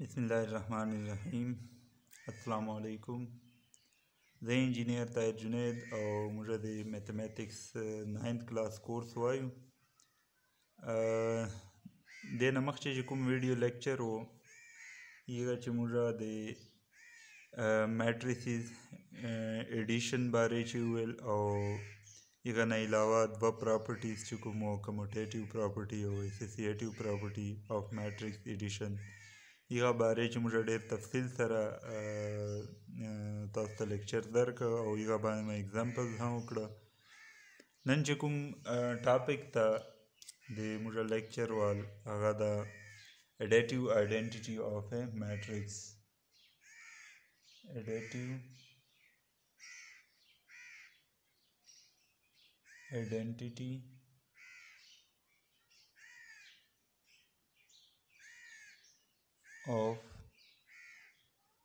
बसमीम अल्लाम زه انجینیر طاهر جنید او موږ د میتھمیټکس 9th کلاس کورس وایو د نه مخکې کوم ویډیو لیکچر وو یغه چې موږ د میټریسز اډیشن باره چې ویل او یغه نه علاوه د پراپرټیز چې کوم کوموټیټیو پراپرټي او اسوسییټیو پراپرټي اف میټریکس اډیشن هغه باره چې موږ ډېر تفصیل سره تاسو ته لیکچر درکړ او هغه باندې مې اگزامپل هم وکړه نن چې کوم ټاپک ته د موږ لیکچر وال هغه د additive identity of a matrix additive identity of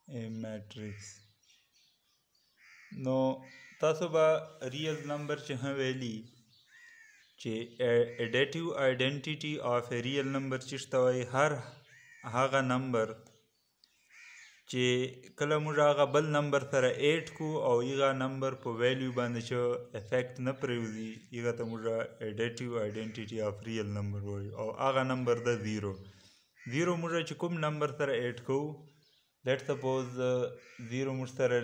a matrix نو تاسو به ریل نمبر چې هم ویلی چې اډیټیو آیډنټیټي اف ا ریل نمبر چې شتوي هر هغه نمبر چې کله موږ هغه بل نمبر سره ایډ کو او هغه نمبر په ویلیو باندې چې افیکټ نه پریوزي هغه ته موږ اډیټیو آیډنټیټي اف ریل نمبر وایو او هغه نمبر د 0 0 موږ چې کوم نمبر سره اډ کوو لیټ سپوز 0 موږ سره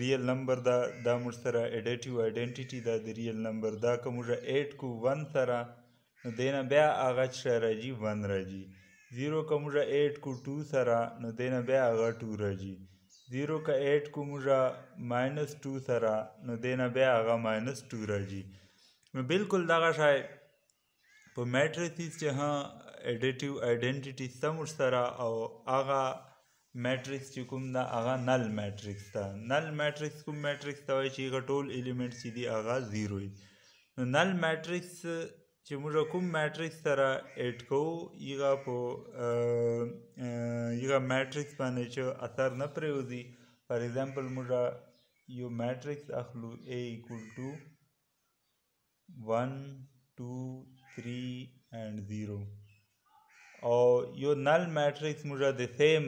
ریل نمبر دا دا موږ سره ایډیټیو ائیډنټیټی دا د ریل نمبر دا که موږ اډ کو 1 سره نو دینه بیا هغه چې راځي 1 راځي 0 که موږ اډ کو 2 سره نو دینه بیا هغه 2 راځي 0 که اډ کو موږ -2 سره نو دینه بیا هغه -2 راځي نو بالکل دغه شای په میټریسیس چې ها اډیټیو ائیډنټیټی سم سره او هغه میټرکس چې کوم دا هغه نل میټرکس دا نل میټرکس کوم میټرکس دا وایي چې هغه ټول الیمنټس چې دي هغه زیرو دي نو نل میټرکس چې موږ کوم میټرکس سره اډ کوو هغه په هغه میټرکس باندې چې اثر نه پریوزي فار ایگزامپل موږ یو میټرکس اخلو A 1 2 3 and 0 او یو نل میټرکس موږ د سیم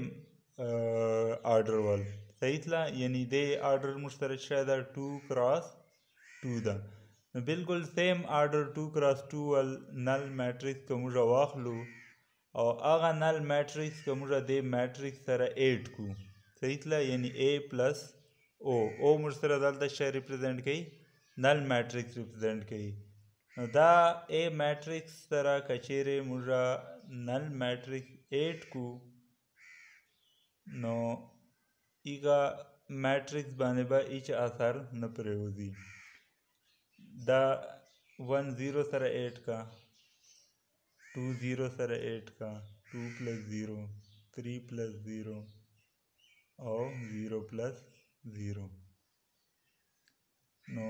آرډر ول صحیح تلا یعنی د آرډر مشترک شوی دا 2 کراس 2 دا نو بالکل سیم آرډر 2 کراس 2 ول نل میټرکس کوم را واخلو او هغه نل میټرکس کوم را د میټرکس سره ایډ کو صحیح تلا یعنی a پلس او او مشترک دلته شی ریپرزینټ کوي نل میټرکس ریپرزینټ کوي دا a میټرکس سره کچېره موږ null matrix ಏಟ್ಗೂ ನೋ ಈಗ ಮ್ಯಾಟ್ರಿಕ್ಸ್ ಬಾನೆಬಾ ಈಚ ಆಸಾರ್ ನ ಪ್ರಯೋಜಿ ದ वन ज़ीरो सर एट का टू ज़ीरो सर एट का two plus zero three plus zero और ज़ीरो प्लस ज़ीरो नो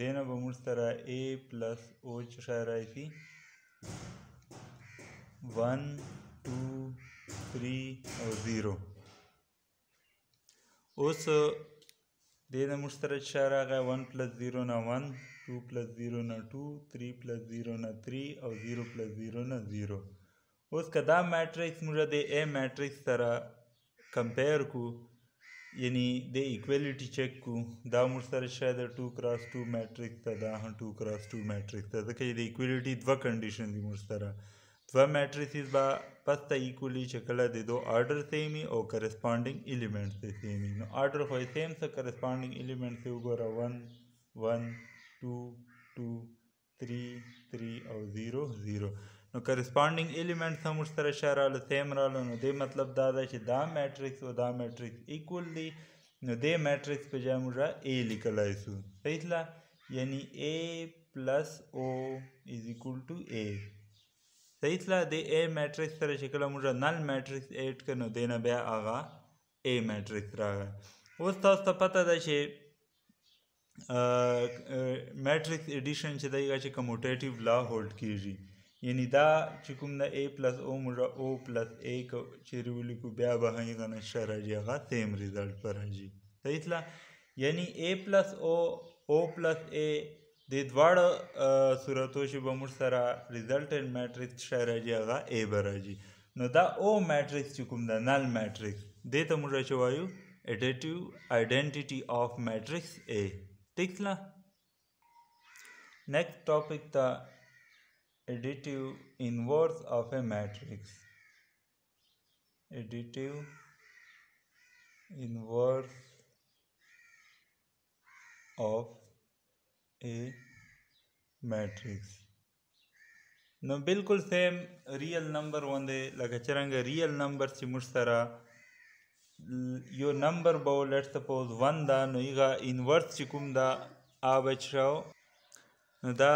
देना बमुर सरा ए प्लस ओ चरा इसी 1 2 3 او 0 اوس دې د مشترک شار راغی 1 0 نه 1 2 0 نه 2 3 0 نه 3 او 0 0 نه 0 اوس کدا میټرکس موږ د A میټرکس سره کمپیر کو یعنی د ایکوالیټی چک کو دا موږ سره شاید 2 کراس 2 میټرکس ته دا 2 کراس 2 میټرکس ته ځکه د ایکوالیټی دوه کنډیشن دي موږ سره و میټریسز به پس ته ایکولی چې کله د دو آرډر سیم او کرسپانډینګ الیمنټ سه سیم نو آرډر خو سیم سره کرسپانډینګ الیمنټ سه وګوره 1 1 2 2 3 3 او 0 0 نو کرسپانډینګ الیمنټس هم سره شراله سیم رالو نو دې مطلب دا ده چې دا میټرکس او دا میټرکس ایکول دي نو دې میټرکس په ځای موږ A لیکلای شو صحیح یعنی A او از ایکول ټو A صحیح تله د A میټرکس سره چې کله موږ نل میټرکس ایډ کړو نو دینه بیا هغه A میټرکس راغی اوس تاسو ته پته ده چې میټرکس ایډیشن چې دی چې کموټیټیو لا هولډ کیږي یعنی دا چې کوم د A پلس O موږ O پلس A چې ولیکو بیا به هغه نشه راځي هغه سیم ریزلټ پر راځي صحیح تله یعنی A پلس O O پلس A De doar uh, surătoși vă mursara resultant matrix șaraji aga A baraji. No da O matrix cum da null matrix. De ta murășe vaiu additive identity of matrix A. ठीक ना next topic था additive inverse of a matrix additive inverse of a matrix. نو بالکل سیم ریل نمبر باندې لکه چرنګ ریل نمبر چې موږ سره یو نمبر به لټ سپوز 1 دا نو ایغه انورس چې کوم دا اوبچ راو نو دا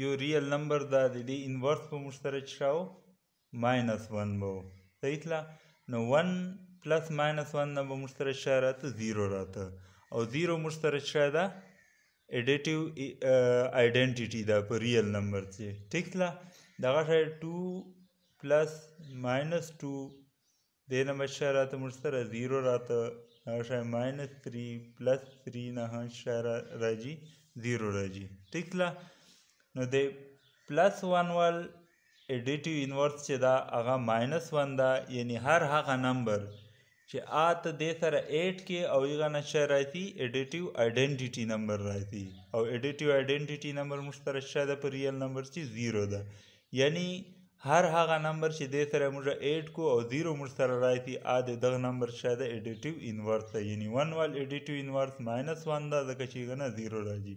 یو ریل نمبر دا د دې انورس په موږ سره چاو ماینس 1 بو صحیح تلا نو 1 پلس ماینس 1 نه به موږ سره شاره ته 0 راته او 0 موږ سره شاده additive uh, identity دا په ریل نمبر څه ټیک لا دغه شی 2 پلس ماینس 2 دې نمبر شی راته مرسته 0 راته هغه شی ماینس 3 پلس 3 نه شی راځي 0 راځي ټیک لا نو دې پلس 1 وال additive inverse چې دا هغه ماینس 1 دا یعنی هر هغه نمبر چې ا ته د سره 8 کې او یغه نشه راځي اډیټیو ائیډنټیټی نمبر راځي او اډیټیو ائیډنټیټی نمبر مشترک شاده پر ریل نمبر چې 0 ده یعنی هر هغه نمبر چې د سره موږ 8 کو او 0 موږ سره راځي ا د دغه نمبر شاده اډیټیو انورس ده یعنی 1 وال اډیټیو انورس 1 ده ځکه چې غنه 0 راځي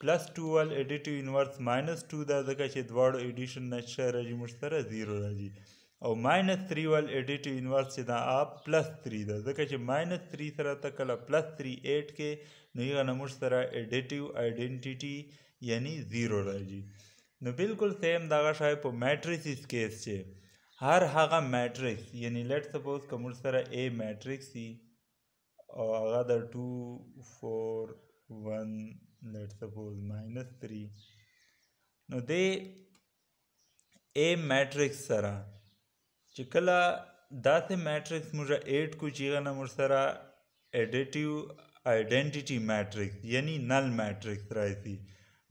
پلس 2 وال اډیټیو انورس 2 ده ځکه چې دواړو اډیشن نشه راځي مشترک 0 راځي او -3 ول ایډیټیو انورس چې دا اپ +3 ده ځکه چې -3 سره ته کله +3 8 کې نو یې نه موږ سره ایډیټیو آئیډنټیټی یعنی 0 راځي نو بالکل سیم دا شای په میټریسس کیس چې هر هغه میټریکس یعنی لیټ سپوز کوم سره A میټریکس دی او هغه د 2 4 1 لیټ سپوز -3 نو دې A میټریکس سره چې کله دا ته میټرکس موږ ایډ کو چې غنه موږ سره ایډیټیو آئیډنټیټی میټرکس یعنی نل میټرکس راځي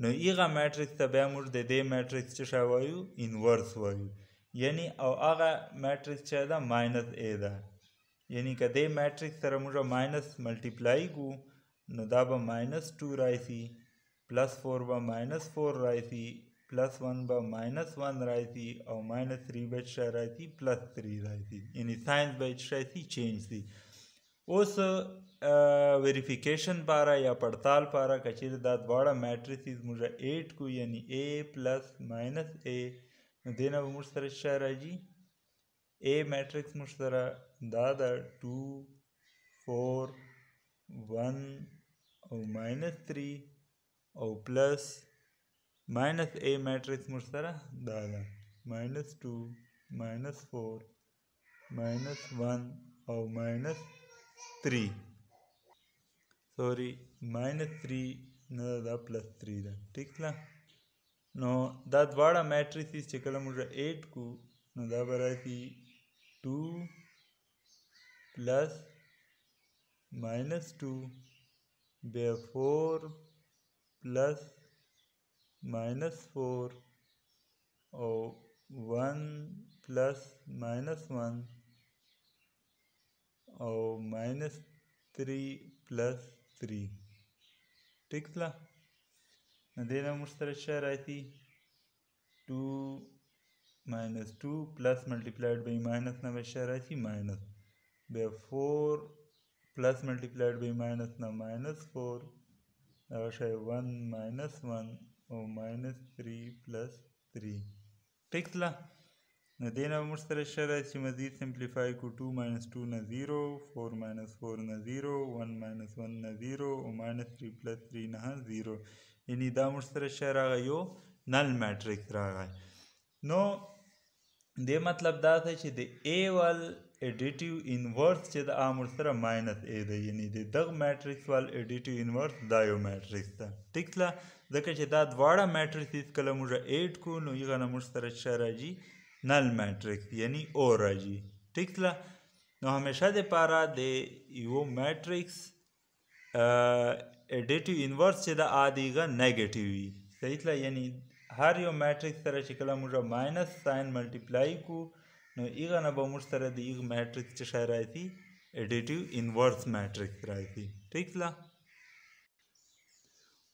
نو ایغه میټرکس ته بیا موږ د دې میټرکس څه شوایو انورس وایو یعنی او هغه میټرکس چې دا ماینس ا ده یعنی کدی میټرکس سره موږ ماینس ملټیپلای کو نو دا به ماینس 2 راځي پلس 4 به ماینس 4 راځي plus one बा minus one रही थी और minus three by छः थी plus three रही थी यानी साइंस बाई छः थी चेंज थी उस वेरिफिकेशन पारा या पड़ताल पारा कचीर दाद बड़ा मैट्रिस मुझे एट को यानी ए प्लस माइनस ए देना मुश्तर शारा जी ए मैट्रिक्स मुश्तरा दादा टू फोर वन और माइनस थ्री और प्लस माइनस ए मैट्रिक्स मुशतरा दादा minus two minus four minus one और minus three sorry minus three ना प्लस थ्री था ठीक था नो दाद वाड़ा मैट्रिक्स चिकल मुझे एट को ना बरा थी टू प्लस माइनस टू बे फोर प्लस माइनस फोर और वन प्लस माइनस वन और माइनस थ्री प्लस थ्री ठीक टिक्ला देना मुश्तर आई two minus two plus multiplied by minus ना वैश्य आई माइनस बे four plus multiplied by minus ना minus four one minus one او ماینس 3 پلس 3 ٹھیک تلا نو دینا موږ سره شره چې مزید سمپلیفای کو 2 ماینس 2 نه 0 4 ماینس 4 نه 0 1 ماینس 1 نه 0 او ماینس 3 پلس 3 نه 0 یعنی دا موږ سره شره یو نل میټریکس راغی نو دې مطلب دا دی چې د A ول اډیټیو انورس چې د امر سره ماینس ا دی یعنی د دغه میټریکس وال اډیټیو انورس دا یو میټریکس ده ټیک ده ځکه چې دا دواړه میټریکس کله موږ ایډ کو نو یغه نه موږ سره شر راځي نل میټریکس یعنی او راځي ټیک ده نو همیشه د پاره د یو میټریکس اډیټیو انورس چې دا ادیګه نیگیټیو وي صحیح ده یعنی هر یو میټریکس سره چې کله موږ ماینس ساين ملټیپلای کو نو ایغه نه به موږ سره د ایغ میټرک څه شی راځي اډیټیو انورس میټرک راځي ٹھیک لا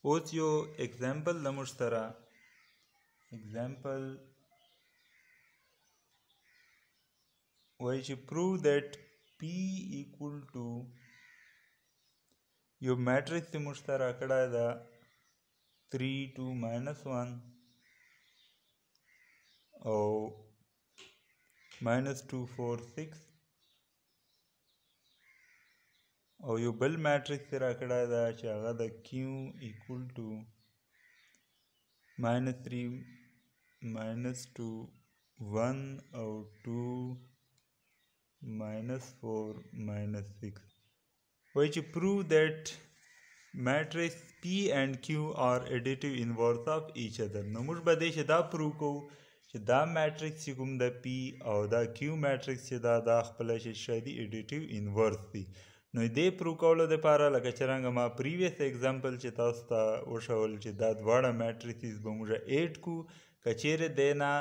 اوس یو اگزامپل د موږ سره اگزامپل وایي چې پروو دیٹ پی ایکول ټو یو میټرک چې موږ سره کړه ده 3 2 -1 او माइनस टू फोर सिक्स और यो बल मैट्रिक्स से रखड़ा था चागा था Q equal to minus three minus two one और टू minus 4 minus 6 which prove that matrix P and Q are additive inverse of each other. नमुर बदेश दा prove को چې دا میټرکس چې کوم د پی او دا کیو میټرکس چې دا دا خپل شي شادي اډیټیو انورس دی نو دې پرو کولو لپاره لکه څنګه ما پریویس اگزامپل چې تاسو ته وښول چې دا دواړه میټرکسز به موږ 8 کو کچېره دینا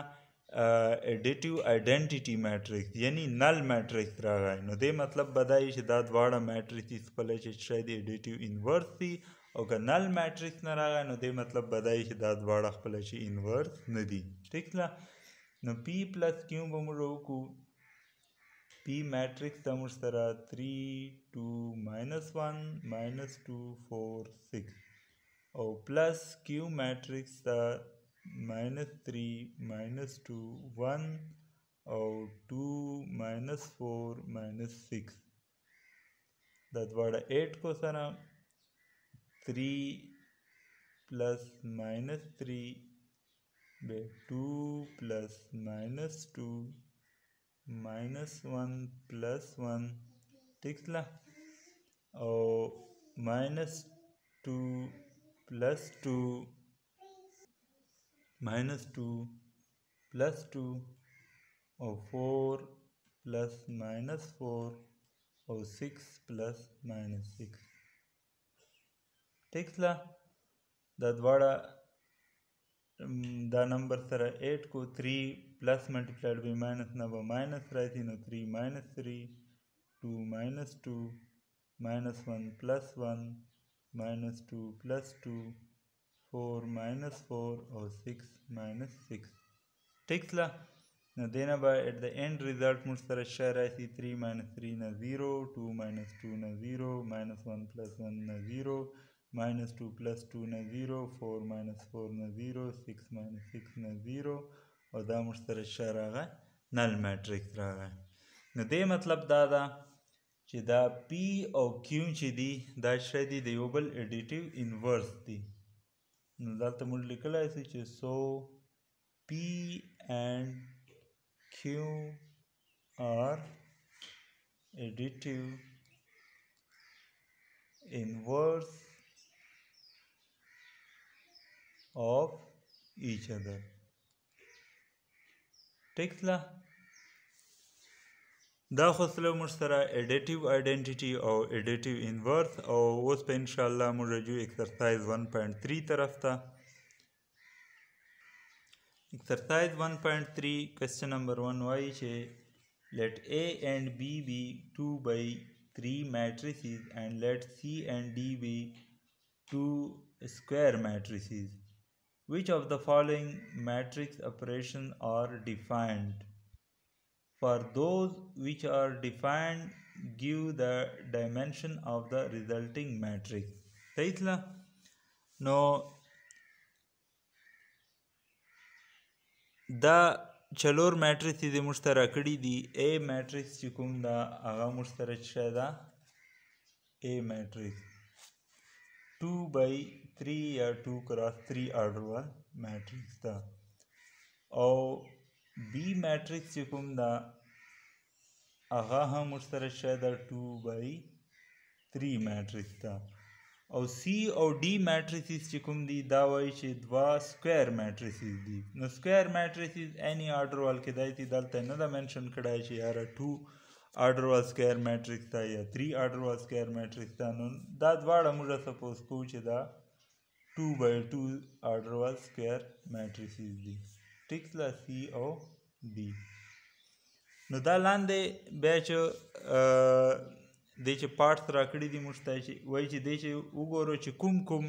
اډیټیو ائیډنټیټی میټرکس یعنی نل میټرکس راغی نو دې مطلب بدایي چې دا دواړه میټرکسز خپل شي شادي اډیټیو انورس دی او که نل مټریکس نه راغی نو دې مطلب بدای چې دا دواړه خپل شي انورس نه دي ٹھیک ده نو p پلس q به موږ وکړو p مټریکس د موږ سره 3 2 1 2 4 6 او پلس q مټریکس د -3 2 1 او 2 4 6 دا دواړه 8 کو سره थ्री प्लस माइनस थ्री बे two plus minus two minus one plus one ठीक ला और minus two plus two minus two plus two और four plus minus four और six plus minus six ټیکسلا دا دواړه دا نمبر سره 8 کو 3 plus multiplied by minus ना minus रहे थी नो three minus three two minus two minus one plus one minus two plus to four minus four और six minus six ठीक ला न देना by at the end result मुझ तरह शहर ऐसी थ्री माइनस थ्री न ज़ीरो टू माइनस टू न zero minus one plus one न ज़ीरो minus 2 plus 2 نه 0 4 minus 4 نه 0 6 minus 6 نه 0 او دا موږ سره شر راغی نل میټریکس راغی نو دې مطلب دا ده چې دا P او Q چې دي دا شی دي د یو بل اډیټیو انورس دي نو دلته موږ لیکلی شو چې سو P and Q are additive inverse of each other. Text la. da khosla mushtara additive identity or additive inverse ایډیټیو us pe inshallah mu raju exercise 1.3 taraf ta exercise 1.3 question number 1 why che let a and b be 2 by 3 matrices and let c and d be 2 square matrices Which of the following matrix operations are defined? For those which are defined, give the dimension of the resulting matrix. Saitla? No. The چلور میټرکس دې موږ سره کړي دي اے میټرکس چې کوم دا هغه موږ سره څه ده اے میټرکس 2 by 3 یا 2 cross 3 order वाला matrix था او B matrix چې کوم دا هغه هم ورسره شاید 2 بای 3 matrix تا او سی او ڈی میټریسز چې کوم دي دا وایي چې دوا سکوير میټریسز دي نو سکوير میټریسز اني آرډر وال کې دایتي دلته نه دا منشن کړای شي یاره 2 آرډر وال سکوير میټریکس تا یا 3 آرډر وال سکوير میټریکس تا نو دا دواړه موږ سپوز کوو چې دا 2 by 2 order square matrix is دی ټیک لا سی او بی نو دا لاندې بیا چې دی چې پارټس راکړي دي موږ ته چې وایي چې دی چې وګورو چې کوم کوم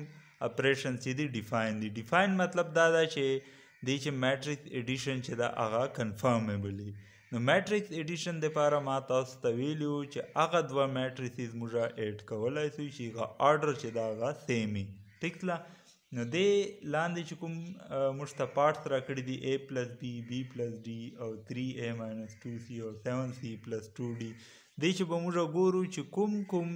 اپریشن چې دی ډیفاین دي ډیفاین مطلب دا ده چې دی چې میټریکس ایډیشن چې دا هغه کنفرمیبل دی نو میټریکس ایډیشن د لپاره ما تاسو ته ویلي چې هغه دوه میټریسز موږ ایډ کولی شو چې هغه آرډر چې دا هغه سیمي ټیک تله نو دی لاندې چې کوم موږ ته پارټس راکړي دي a پلس b b پلس d او 3a ماینس 2c او 7c پلس 2d دی چې به موږ ګورو چې کوم کوم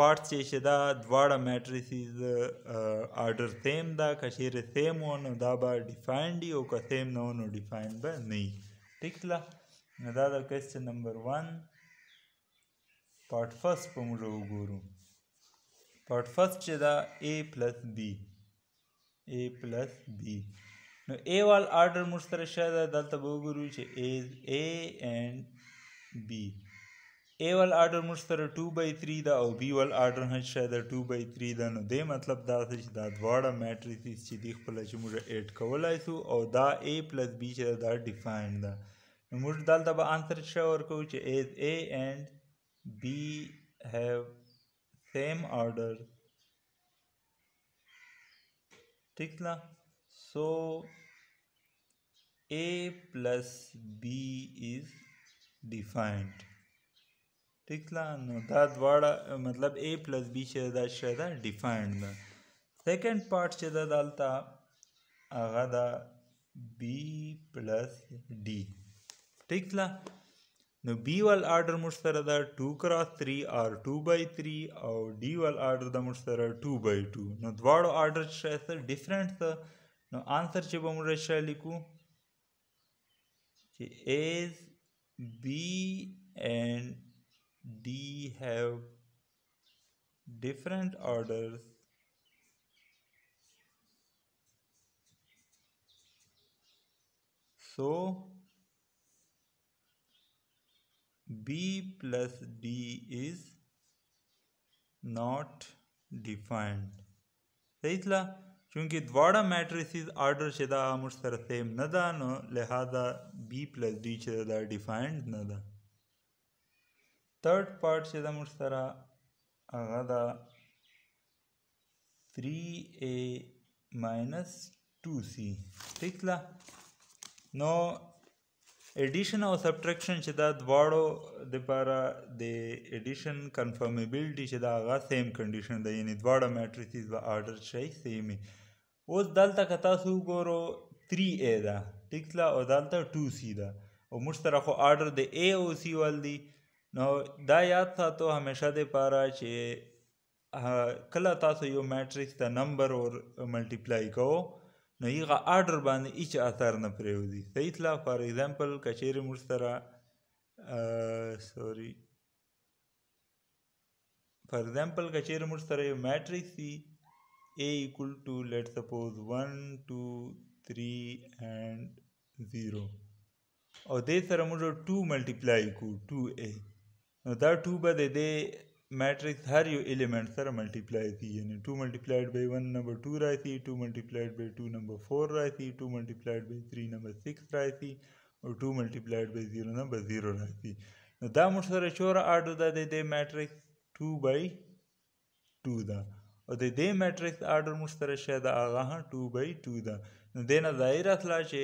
پارټس چې دا دواړه میټریسز آرډر سیم دا که چېرې سیم و نو دا به ډیفاین دي او که سیم نه نو ډیفاین به نه وي ټیک تله نو دا د کوېسچن نمبر ون پارټ فسټ په موږ وګورو پارت فرست چې دا a پلس b a پلس b نو a وال آرډر موږ سره شته دلته به وګورو چې a is a and b a وال آرډر موږ سره 2 by 3 دا او b وال آرډر هم شته 2 by 3 دا نو دې مطلب دا چې دا دواړه میټریسز چې دی خپل چې موږ ایډ کولای شو او دا a پلس b چې دا ډیفاین ده نو موږ دلته به آنسر شو ورکو چې a is a and b have same order ठीक ना so A plus B is defined ठीक ना that word मतलब A plus B शेदा शेदा defined ना second part शेदा डालता आगा दा बी प्लस डी ठीक ना نو بی ول آرډر موږ سره ده 2 کراس 3 اور 2 بای 3 او ډی ول آرډر د موږ سره 2 بای 2 نو دواړو آرډر شایسته ډیفرنٹ ده نو آنسر چې به موږ شای لیکو چې از بی and D have different orders so b plus d is not defined सही थला चूँकि मैट्रिस ऑर्डर आर्डर शदा सर सेम नदा नो लिहाजा बी प्लस डी शदा डिफाइंड नदा थर्ड पार्ट शदा मुश्तरा अगदा three A minus two C ठीक ला नो اډیشن او سبټریکشن چې دا دواړو د پاره د اډیشن کنفرمیبلټی چې دا هغه سیم کنډیشن ده یعنی دواړه میټریسز به آرډر شي سیمي اوس دلته که تاسو وګورو 3A ده ټیک او دلته 2C ده او موږ سره خو آرډر د A او C ول دی نو دا یاد ساتو همیشه د پاره چې کله تاسو یو میټریکس ته نمبر اور ملټیپلای کوو نو هغه آرډر باندې هیڅ اثر نه پریوزي صحیح تلا فار ایگزامپل کچیر موږ سره سوري فار ایگزامپل کچیر موږ سره یو میټریکس وي A equal to let's suppose 1 2 3 and 0 او دې سره موږ 2 ملټیپلای کو 2A نو دا 2 به د دې मैट्रिक्स हर यू एलिमेंट सर मल्टीप्लाई थी यानी two multiplied by one number two राय थी two multiplied by two number four राय थी two multiplied by three number six राय थी और two multiplied by zero number zero राय थी दा मुठ सर छोरा आर्डर दा दे दे मैट्रिक्स टू बाई टू दा और दे दे मैट्रिक्स आर्डर मुठ सर शायद आगा हाँ टू बाई टू दा देना जाहिर असला छे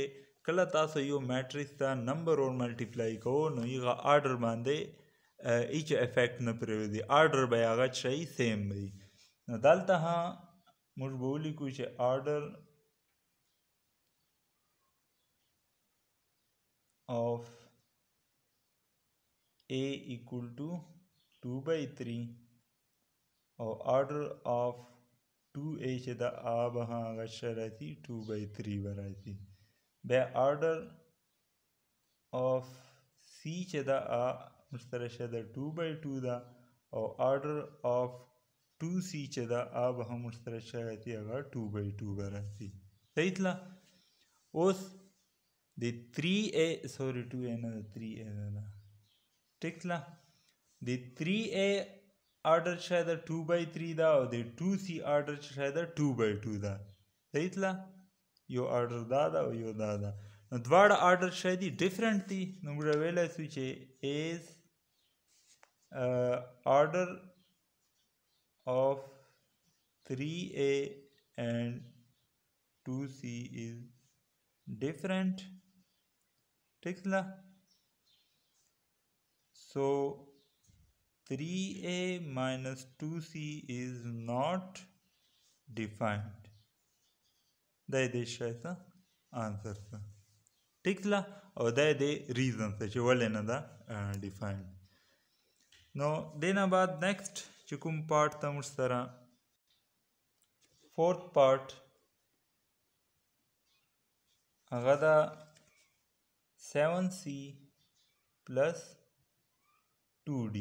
कल तासो यो मैट्रिक्स दा नंबर और मल्टीप्लाई को नो ये आर्डर बांधे هیڅ افیکټ نه پریږدي آرډر به یې هغه شی سیم وي نو دلته ها موږ به ولیکو چې آرډر of a equal to 2 by 3 او order of 2a چې دا آ به هغه شرایطي 2 by 3 براتي بیا order of c چې دا آ مسترشه ده 2 باي 2 ده او آرډر آف 2c چې دا آ به هم مسترشه ایتی هغه 2 باي 2 به راځي صحیح تله اوس د 3a سوري 2a نه 3a ده ټیک تله د 3a آرډر شاید 2 by 3 دا او د 2c آرډر شاید 2 by 2 دا صحیح تله یو آرډر دا دا او یو دا دا نو دواړه آرډر شاید ډیفرنٹ دي نو موږ ویلای شو چې a order of three A and two C is different ठीक ना so three A minus two C is not defined देश answer ठीक ला और दे reason से वो लेना था defined uh, نو دینه بعد نیکسټ چې کوم پارت ته موږ سره فورت پارت هغه دا 7c 2d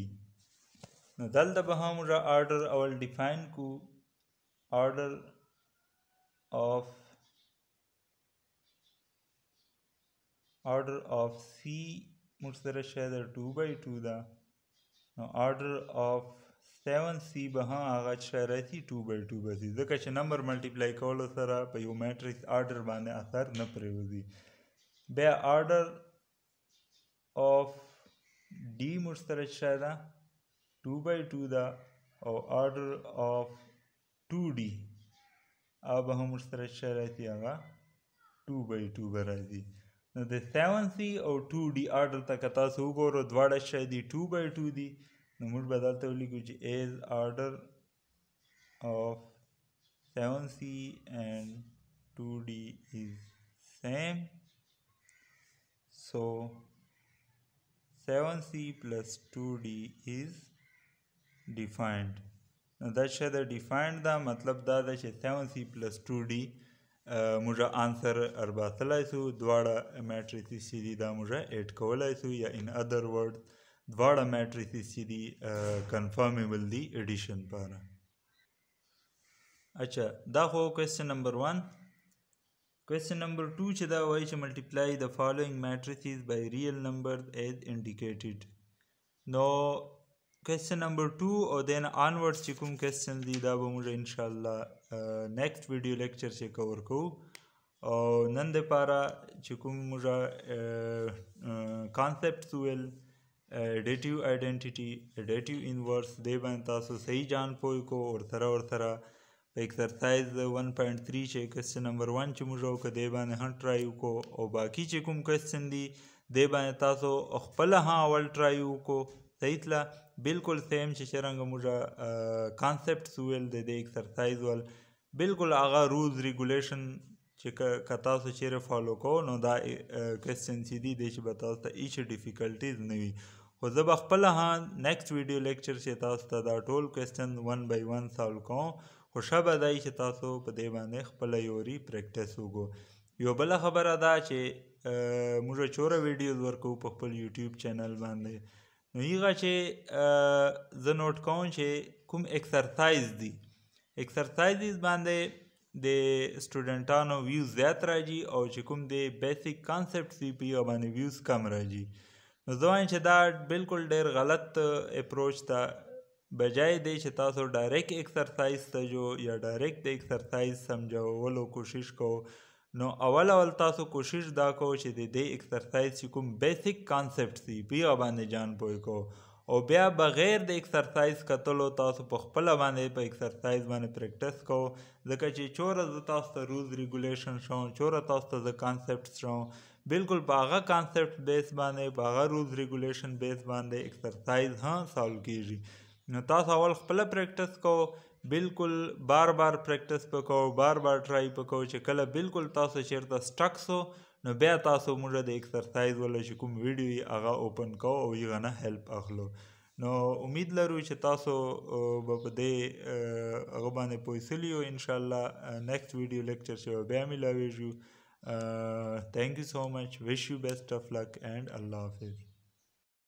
نو دلته به هم را آرډر اول ډیفاین کو آرډر of order of C مرسره شاید 2 by 2 ده نو آرډر اف 7 سی به هغه شرایطي 2 بل 2 بسي ځکه چې نمبر ملټیپلای کولو سره په یو میټریکس آرډر باندې اثر نه پریوزي بیا آرډر اف डी مشترک شای ده 2 بای 2 ده او آرڈر آف 2D آب هم مشترک شای رایتی آگا 2 بای 2 برای دی نو د 7 سی او 2 ڈی ته تک تاسو وګورو دواړه شې دی 2 بای 2 دی نو موږ بدلته ولیکو چې اف 7 سی اینڈ 2 ڈی از سیم سو 7 سی پلس 2 ڈی از defined نو دا شې د defined دا مطلب دا ده چې پلس 2 ڈی موږ آنسر ار باسلای سو دواړه میټریسیس چې دي دا موږ ایډ کولای سو یا ان اذر ورډ دواړه میټریسیس چې دي کنفرمیبل دي اډیشن لپاره اچھا دا خو کوېسچن نمبر 1 Question number 2 چې دا وایي چې multiply the following matrices by real numbers as indicated. نو کوېسچن نمبر 2 او دین انورډز چې کوم کوېسچن دي دا به موږ ان شاء الله نیکسټ ویډیو لیکچر کې کور کوو او نن د پاره چې کوم موږ کانسپټ ویل ډیټیو ائیډنټیټي ډیټیو انورس دی باندې تاسو صحیح جان پوي کو اور تر اور تر په ایکسرسایز 1.3 چې کوېسچن نمبر 1 چې موږ او کدی باندې هم ټرای کو او باقی چې کوم کوېسچن دي دی باندې تاسو خپل هم اول ټرای کو صحیح تله بالکل سیم چې څرنګه موږ کانسپټس ویل د دې ایکسرسایز ول بالکل هغه رولز ریګولیشن چې کتا سو چیرې فالو کو نو دا کوېسچن سي دي چې به تاسو ته ایچ ډیفیکلټیز نه وي خو زه به خپل ها نیکسټ ویډیو لیکچر چې تاسو ته دا ټول کوېسچن 1 بای 1 سالو کوم خو شبه دای چې تاسو په دې باندې خپل یوري پریکټیس وګو یو بل خبره ده چې موږ چوره ویډیوز ورکو په خپل یوټیوب چینل باندې نو هغه چې زه نوٹ کوم چې کوم اکسرسایز دي اکسرسایز باندې د سټوډنټانو ویوز زیات راځي او چې کوم د بیسیک کانسپټ سی پی او باندې ویوز کم راځي نو ځوان چې دا بالکل ډیر غلط اپروچ ته بجای دی چې تاسو ډایرکټ اکسرسایز ته جو یا ډایرکټ د اکسرسایز سمجھولو کوشش کوو نو اول اول تاسو کوشش دا کوو چې د دې ایکسرسایز چې کوم بیسیک کانسپټ سی بیا باندې ځان پوه کو او بیا بغیر د ایکسرسایز کتلو تاسو په خپل باندې په ایکسرسایز باندې پریکټس کو ځکه چې چور د تاسو ته رولز ریګولیشن شو چور تاسو ته د کانسپټ شو بالکل په هغه کانسپټ بیس باندې په هغه رولز ریګولیشن بیس باندې ایکسرسایز هم سالو کیږي نو تاسو اول خپل پریکټس کو بالکل بار بار پریکټس وکاو بار بار ټرای وکاو چې کله بالکل تاسو چیرته سټک سو نو بیا تاسو موږ د ایکسرسایز ولا چې کوم ویډیو هغه اوپن کو او یې غنه هیلپ اخلو نو امید لرو چې تاسو به دې هغه باندې پوښتلی او ان شاء الله نیکسټ ویډیو لیکچر شو بیا ملاوي شو Uh, thank you so much. Wish you best of luck and Allah Hafiz.